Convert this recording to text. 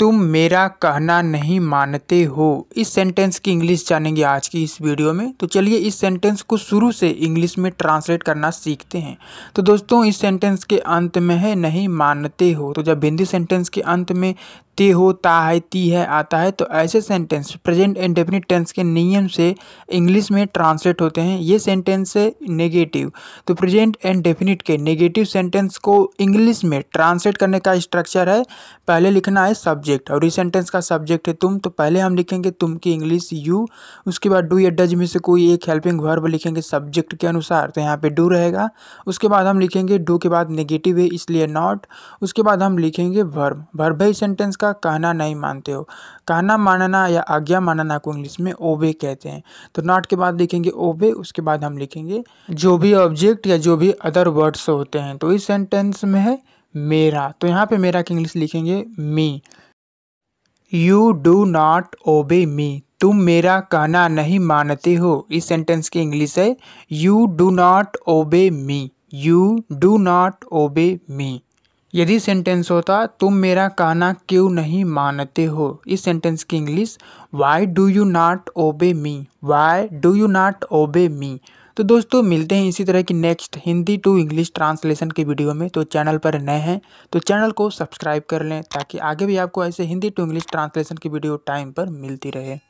तुम मेरा कहना नहीं मानते हो इस सेंटेंस की इंग्लिश जानेंगे आज की इस वीडियो में तो चलिए इस सेंटेंस को शुरू से इंग्लिश में ट्रांसलेट करना सीखते हैं तो दोस्तों इस सेंटेंस के अंत में है नहीं मानते हो तो जब हिंदी सेंटेंस के अंत में ते हो ता है ती है आता है तो ऐसे सेंटेंस प्रेजेंट इंडेफिनिट टेंस के नियम से इंग्लिश में ट्रांसलेट होते हैं ये सेंटेंस है नेगेटिव तो प्रेजेंट एंड डेफिनिट के नेगेटिव सेंटेंस को इंग्लिश में ट्रांसलेट करने का स्ट्रक्चर है पहले लिखना है सब्जेक्ट और इस सेंटेंस का सब्जेक्ट है तुम तो पहले हम लिखेंगे तुम की इंग्लिश यू उसके बाद डू या डज में से कोई एक हेल्पिंग वर्ब लिखेंगे सब्जेक्ट के अनुसार तो यहाँ पर डू रहेगा उसके बाद हम लिखेंगे डू के बाद नेगेटिव है इसलिए नॉट उसके बाद हम लिखेंगे वर्ब वर्ब है सेंटेंस का कहना नहीं मानते हो कहना मानना या आज्ञा मानना को इंग्लिश में ओबे कहते हैं तो नॉट के बाद लिखेंगे ओबे उसके बाद हम लिखेंगे जो भी ऑब्जेक्ट या जो भी अदर वर्ड्स होते हैं तो इस सेंटेंस में है मेरा तो यहाँ पे मेरा की इंग्लिश लिखेंगे me you do not obey मी तुम मेरा कहना नहीं मानते हो इस सेंटेंस की इंग्लिश है you do not obey me you do not obey मी यदि सेंटेंस होता तुम मेरा कहना क्यों नहीं मानते हो इस सेंटेंस की English why do you not obey me why do you not obey me तो दोस्तों मिलते हैं इसी तरह की next Hindi to English translation की वीडियो में तो चैनल पर नए हैं तो चैनल को सब्सक्राइब कर लें ताकि आगे भी आपको ऐसे हिंदी टू इंग्लिश ट्रांसलेशन की वीडियो टाइम पर मिलती रहे